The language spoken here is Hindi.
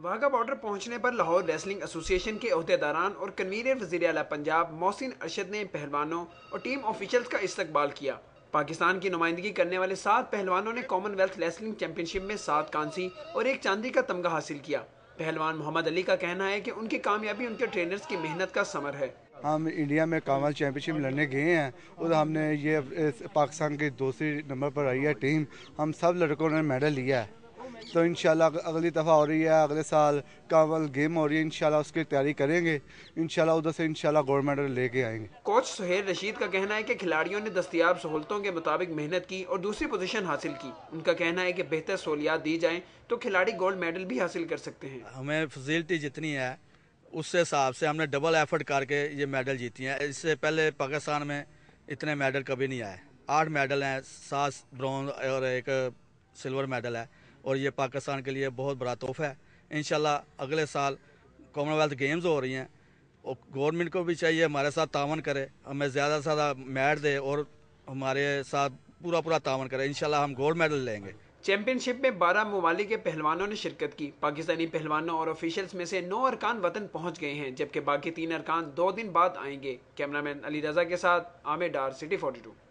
वाघा बॉर्डर पहुंचने पर लाहौर रेसलिंग एसोसिएशन के अहदेदारान और कन्वीनर वजी पंजाब मोहसिन अरशद ने पहलवानों और टीम ऑफिशल्स का इस्तकबाल किया पाकिस्तान की नुमाइंदगी करने वाले सात पहलवानों ने कॉमनवेल्थ रेसलिंग चैंपियनशिप में सात कांसी और एक चांदी का तमगा हासिल किया पहलवान मोहम्मद अली का कहना है कि उनकी कामयाबी उनके ट्रेनर्स की मेहनत का समर है हम इंडिया में कामल चैंपियनशिप लड़ने गए हैं और हमने ये पाकिस्तान की दूसरी नंबर पर आई है टीम हम सब लड़कों ने मेडल लिया है तो इन अगली दफ़ा हो रही है अगले साल कावल गेम हो रही है इनशाला उसकी तैयारी करेंगे इन उधर से इनशाला गोल्ड मेडल लेके आएंगे कोच सुहेल रशीद का कहना है कि खिलाड़ियों ने दस्तियाब सहूलतों के मुताबिक मेहनत की और दूसरी पोजीशन हासिल की उनका कहना है कि बेहतर सहूलियात दी जाएँ तो खिलाड़ी गोल्ड मेडल भी हासिल कर सकते हैं हमें फजिलिटी जितनी है उस हिसाब से हमने डबल एफर्ट करके ये मेडल जीती हैं इससे पहले पाकिस्तान में इतने मेडल कभी नहीं आए आठ मेडल हैं सात ब्रॉन्ज और एक सिल्वर मेडल है और ये पाकिस्तान के लिए बहुत बड़ा तोहफा है इन अगले साल कॉमनवेल्थ गेम्स हो रही हैं और गवर्नमेंट को भी चाहिए हमारे साथ तावन करे हमें ज़्यादा से ज़्यादा मैट दे और हमारे साथ पूरा पूरा तावन करे इन हम गोल्ड मेडल लेंगे चैंपियनशिप में बारह ममालिक के पहलवानों ने शिरकत की पाकिस्तानी पहलवानों और ऑफिशियल्स में से नौ अरकान वतन पहुंच गए हैं जबकि बाकी तीन अरकान दो दिन बाद आएंगे कैमरामैन अली रजा के साथ आमिर डार सिटी 42